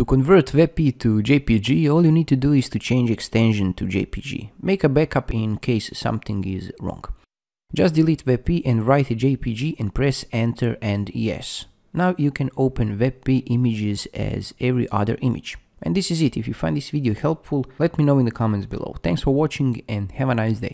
To convert WebP to JPG, all you need to do is to change extension to JPG. Make a backup in case something is wrong. Just delete WebP and write JPG and press enter and yes. Now you can open WebP images as every other image. And this is it. If you find this video helpful, let me know in the comments below. Thanks for watching and have a nice day.